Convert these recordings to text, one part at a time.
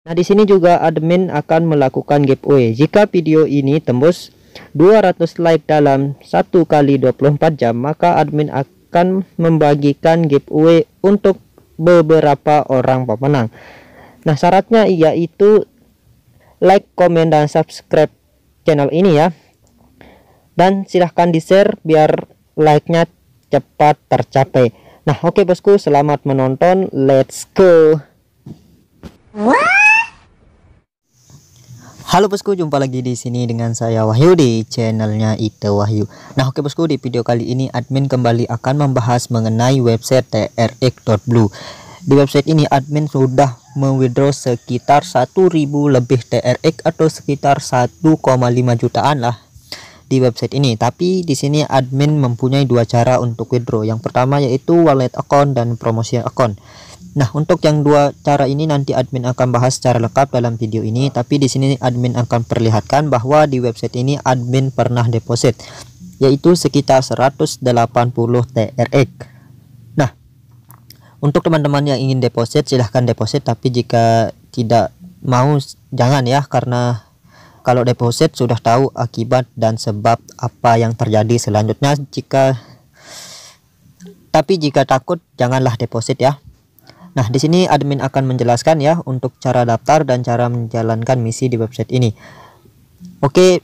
Nah, di sini juga admin akan melakukan giveaway. Jika video ini tembus 200 like dalam 1 kali 24 jam, maka admin akan membagikan giveaway untuk beberapa orang pemenang. Nah, syaratnya yaitu like, komen, dan subscribe channel ini ya. Dan silahkan di-share biar like-nya cepat tercapai. Nah, oke okay, bosku, selamat menonton. Let's go. Wow. Halo bosku, jumpa lagi di sini dengan saya Wahyu di channelnya Ite Wahyu. Nah oke bosku, di video kali ini admin kembali akan membahas mengenai website trx.blue. Di website ini admin sudah mewithdraw sekitar 1000 lebih TRX atau sekitar 1,5 jutaan lah di website ini. Tapi di sini admin mempunyai dua cara untuk withdraw. Yang pertama yaitu wallet account dan promosi account. Nah, untuk yang dua cara ini nanti admin akan bahas secara lengkap dalam video ini, tapi di sini admin akan perlihatkan bahwa di website ini admin pernah deposit yaitu sekitar 180 TRX. Nah, untuk teman-teman yang ingin deposit silahkan deposit tapi jika tidak mau jangan ya karena kalau deposit sudah tahu akibat dan sebab apa yang terjadi selanjutnya jika tapi jika takut janganlah deposit ya Nah, di sini admin akan menjelaskan ya untuk cara daftar dan cara menjalankan misi di website ini. Oke,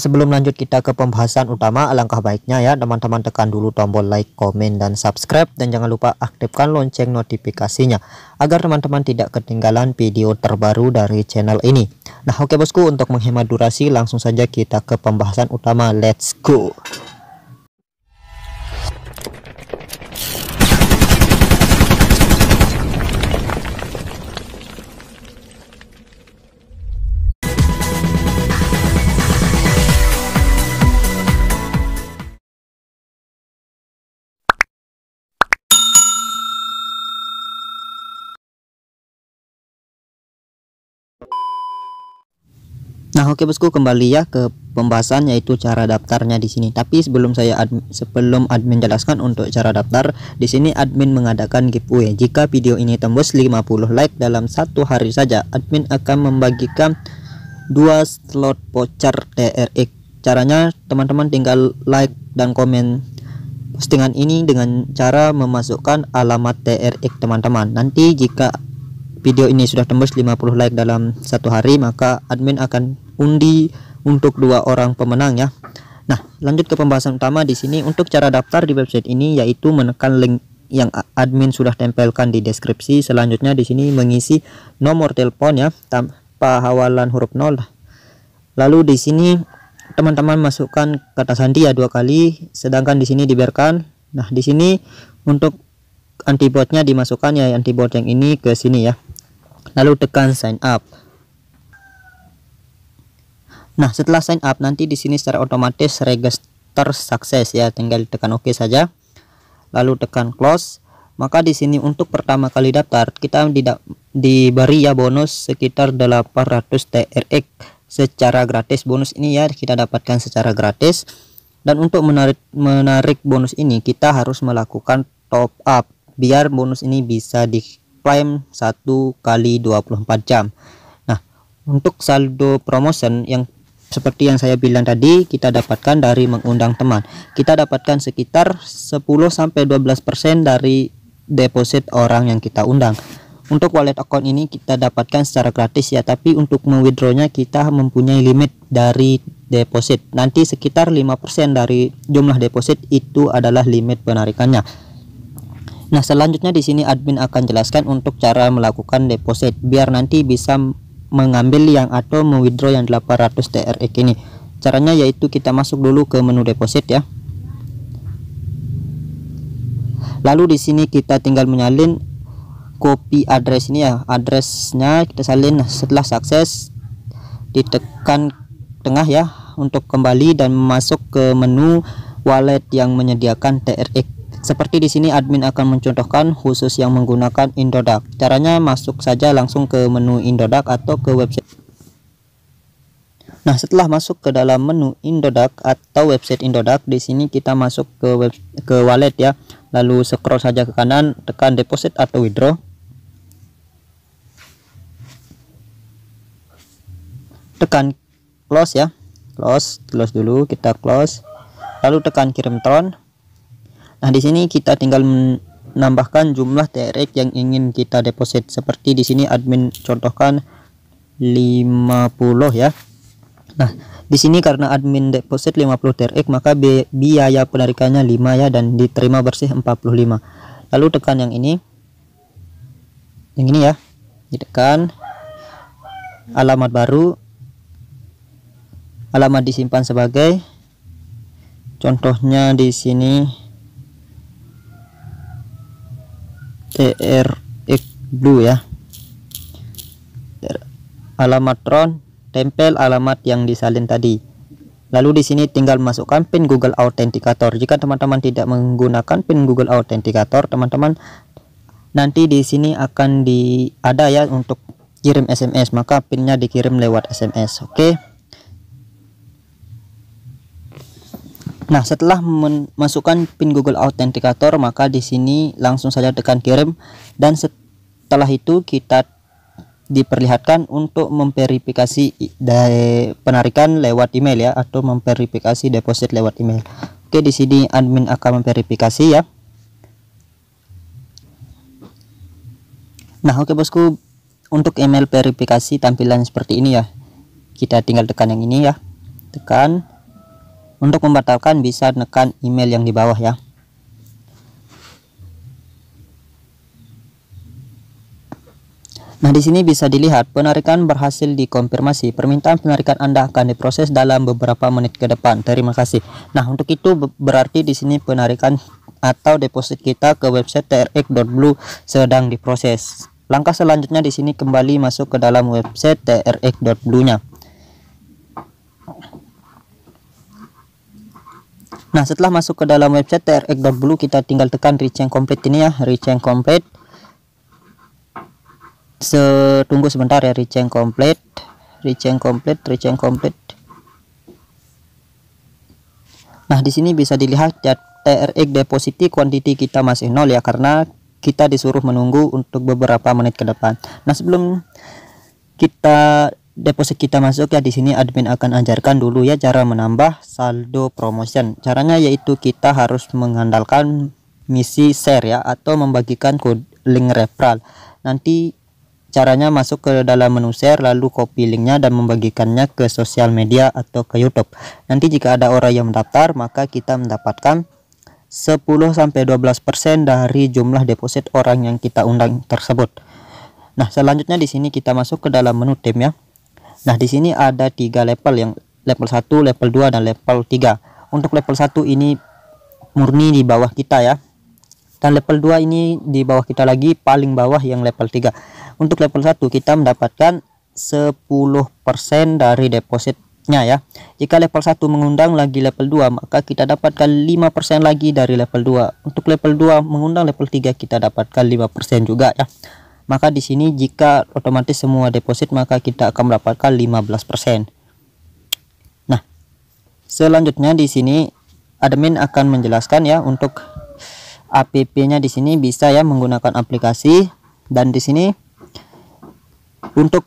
sebelum lanjut kita ke pembahasan utama, alangkah baiknya ya teman-teman tekan dulu tombol like, komen, dan subscribe. Dan jangan lupa aktifkan lonceng notifikasinya agar teman-teman tidak ketinggalan video terbaru dari channel ini. Nah, oke bosku, untuk menghemat durasi langsung saja kita ke pembahasan utama. Let's go! Nah, oke bosku, kembali ya ke pembahasan yaitu cara daftarnya di sini. Tapi sebelum saya admi, sebelum admin jelaskan untuk cara daftar, di sini admin mengadakan giveaway. Jika video ini tembus 50 like dalam satu hari saja, admin akan membagikan dua slot voucher TRX. Caranya teman-teman tinggal like dan komen postingan ini dengan cara memasukkan alamat TRX teman-teman. Nanti jika video ini sudah tembus 50 like dalam satu hari maka admin akan undi untuk dua orang pemenang ya. Nah, lanjut ke pembahasan utama di sini untuk cara daftar di website ini yaitu menekan link yang admin sudah tempelkan di deskripsi. Selanjutnya di sini mengisi nomor telepon ya tanpa hawalan huruf nol. Lalu di sini teman-teman masukkan kata sandi ya dua kali, sedangkan di sini dibiarkan. Nah, di sini untuk antibotnya dimasukkan ya antibot yang ini ke sini ya. Lalu tekan sign up. Nah, setelah sign up nanti di sini secara otomatis register sukses ya, tinggal tekan OK saja. Lalu tekan close. Maka di sini untuk pertama kali daftar kita tidak diberi ya bonus sekitar 800 TRX secara gratis. Bonus ini ya kita dapatkan secara gratis. Dan untuk menarik menarik bonus ini kita harus melakukan top up biar bonus ini bisa diklaim 1 kali 24 jam. Nah, untuk saldo promotion yang seperti yang saya bilang tadi, kita dapatkan dari mengundang teman. Kita dapatkan sekitar 10 12% dari deposit orang yang kita undang. Untuk wallet account ini kita dapatkan secara gratis ya, tapi untuk mewithdrawnya kita mempunyai limit dari deposit. Nanti sekitar 5% dari jumlah deposit itu adalah limit penarikannya. Nah, selanjutnya di sini admin akan jelaskan untuk cara melakukan deposit biar nanti bisa mengambil yang atau mewithdraw yang 800 TRX e ini caranya yaitu kita masuk dulu ke menu deposit ya lalu di sini kita tinggal menyalin copy address ini ya addressnya kita salin setelah sukses ditekan tengah ya untuk kembali dan masuk ke menu wallet yang menyediakan TRX e. Seperti di sini admin akan mencontohkan khusus yang menggunakan Indodax. Caranya masuk saja langsung ke menu Indodax atau ke website. Nah, setelah masuk ke dalam menu Indodax atau website Indodax, di sini kita masuk ke web, ke wallet ya. Lalu scroll saja ke kanan, tekan deposit atau withdraw. Tekan close ya. Close, close dulu, kita close. Lalu tekan kirim tron. Nah, di sini kita tinggal menambahkan jumlah TRX yang ingin kita deposit. Seperti di sini admin contohkan 50 ya. Nah, di sini karena admin deposit 50 TRX maka biaya penarikannya 5 ya dan diterima bersih 45. Lalu tekan yang ini. Yang ini ya. Ditekan alamat baru alamat disimpan sebagai contohnya di sini TRX e Blue ya alamat tempel alamat yang disalin tadi lalu di sini tinggal masukkan pin Google Authenticator jika teman-teman tidak menggunakan pin Google Authenticator teman-teman nanti di sini akan di ada ya untuk kirim SMS maka pinnya dikirim lewat SMS oke okay? Nah, setelah memasukkan pin Google Authenticator, maka di sini langsung saja tekan kirim dan setelah itu kita diperlihatkan untuk memverifikasi dari penarikan lewat email ya atau memverifikasi deposit lewat email. Oke, di sini admin akan memverifikasi ya. Nah, oke bosku, untuk email verifikasi tampilan seperti ini ya. Kita tinggal tekan yang ini ya. Tekan untuk membatalkan bisa tekan email yang di bawah ya. Nah, di sini bisa dilihat penarikan berhasil dikonfirmasi. Permintaan penarikan Anda akan diproses dalam beberapa menit ke depan. Terima kasih. Nah, untuk itu berarti di sini penarikan atau deposit kita ke website trx.blue sedang diproses. Langkah selanjutnya di sini kembali masuk ke dalam website trx.blue-nya. Nah, setelah masuk ke dalam website TRX blue kita tinggal tekan reach and complete ini ya, reach and complete. Se tunggu sebentar ya reach and complete, reach and complete, reach and complete. Nah, di sini bisa dilihat ya TRX depositi quantity kita masih nol ya karena kita disuruh menunggu untuk beberapa menit ke depan. Nah, sebelum kita deposit kita masuk ya di sini admin akan ajarkan dulu ya cara menambah saldo promotion caranya yaitu kita harus mengandalkan misi share ya atau membagikan kode link referral nanti caranya masuk ke dalam menu share lalu copy linknya dan membagikannya ke sosial media atau ke YouTube nanti jika ada orang yang mendaftar maka kita mendapatkan 10-12% dari jumlah deposit orang yang kita undang tersebut nah selanjutnya di sini kita masuk ke dalam menu tim ya Nah, di sini ada tiga level yang level 1, level 2 dan level 3. Untuk level 1 ini murni di bawah kita ya. Dan level 2 ini di bawah kita lagi paling bawah yang level 3. Untuk level 1 kita mendapatkan 10% dari depositnya ya. Jika level 1 mengundang lagi level 2, maka kita dapatkan 5% lagi dari level 2. Untuk level 2 mengundang level 3 kita dapatkan 5% juga ya maka di sini jika otomatis semua deposit maka kita akan mendapatkan 15% nah selanjutnya di sini admin akan menjelaskan ya untuk APP nya di sini bisa ya menggunakan aplikasi dan di sini untuk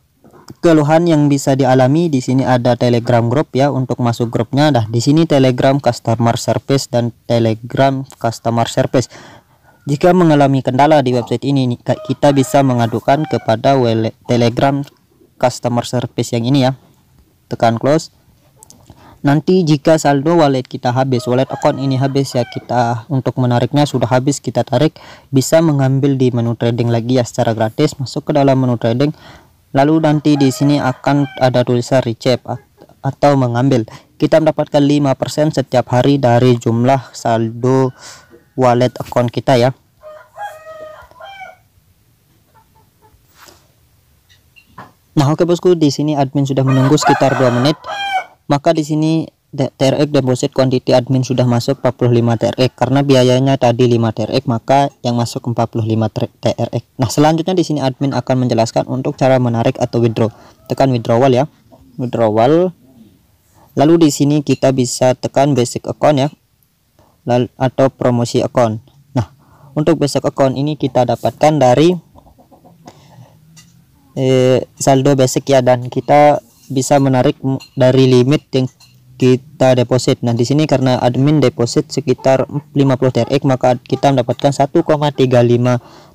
keluhan yang bisa dialami di sini ada Telegram group ya untuk masuk grupnya dah di sini Telegram customer service dan Telegram customer service jika mengalami kendala di website ini, kita bisa mengadukan kepada Telegram customer service yang ini ya. Tekan close. Nanti jika saldo wallet kita habis, wallet account ini habis ya kita untuk menariknya sudah habis kita tarik, bisa mengambil di menu trading lagi ya secara gratis. Masuk ke dalam menu trading. Lalu nanti di sini akan ada tulisan recap atau mengambil. Kita mendapatkan 5% setiap hari dari jumlah saldo wallet account kita ya Nah, oke bosku, di sini admin sudah menunggu sekitar 2 menit. Maka di sini TRX deposit quantity admin sudah masuk 45 TRX karena biayanya tadi 5 TRX maka yang masuk 45 TRX. Nah, selanjutnya di sini admin akan menjelaskan untuk cara menarik atau withdraw. Tekan withdrawal ya. Withdrawal. Lalu di sini kita bisa tekan basic account ya atau promosi akun. nah untuk besok akun ini kita dapatkan dari eh, saldo basic ya dan kita bisa menarik dari limit yang kita deposit nah di sini karena admin deposit sekitar 50 TRX maka kita mendapatkan 1,35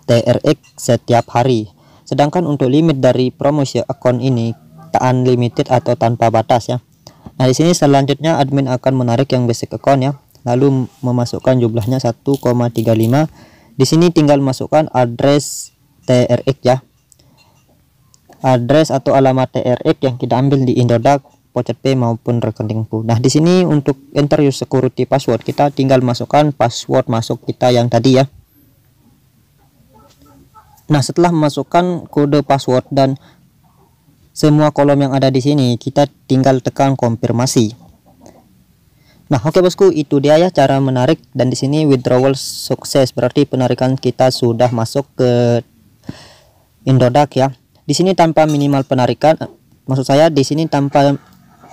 TRX setiap hari sedangkan untuk limit dari promosi akun ini tak unlimited atau tanpa batas ya nah di sini selanjutnya admin akan menarik yang basic account ya lalu memasukkan jumlahnya 1,35 di sini tinggal masukkan address TRX ya address atau alamat TRX yang kita ambil di Indodax Pocket Pay maupun rekeningku nah di sini untuk enter use security password kita tinggal masukkan password masuk kita yang tadi ya Nah, setelah memasukkan kode password dan semua kolom yang ada di sini, kita tinggal tekan konfirmasi. Nah, oke okay, bosku, itu dia ya cara menarik dan di sini withdrawal sukses berarti penarikan kita sudah masuk ke Indodax ya. Di sini tanpa minimal penarikan, maksud saya di sini tanpa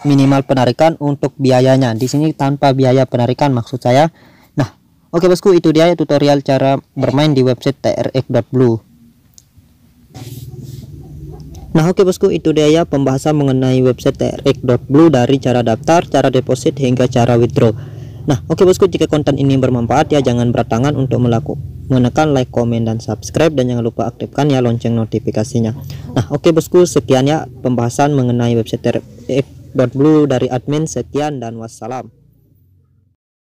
minimal penarikan untuk biayanya. Di sini tanpa biaya penarikan maksud saya. Nah, oke okay, bosku, itu dia ya tutorial cara bermain di website TRX.blue. Nah oke bosku itu dia ya pembahasan mengenai website trx.blue dari cara daftar, cara deposit hingga cara withdraw. Nah oke bosku jika konten ini bermanfaat ya jangan berat tangan untuk melakukan menekan like, komen, dan subscribe dan jangan lupa aktifkan ya lonceng notifikasinya. Nah oke bosku sekian ya pembahasan mengenai website trx.blue dari admin sekian dan wassalam.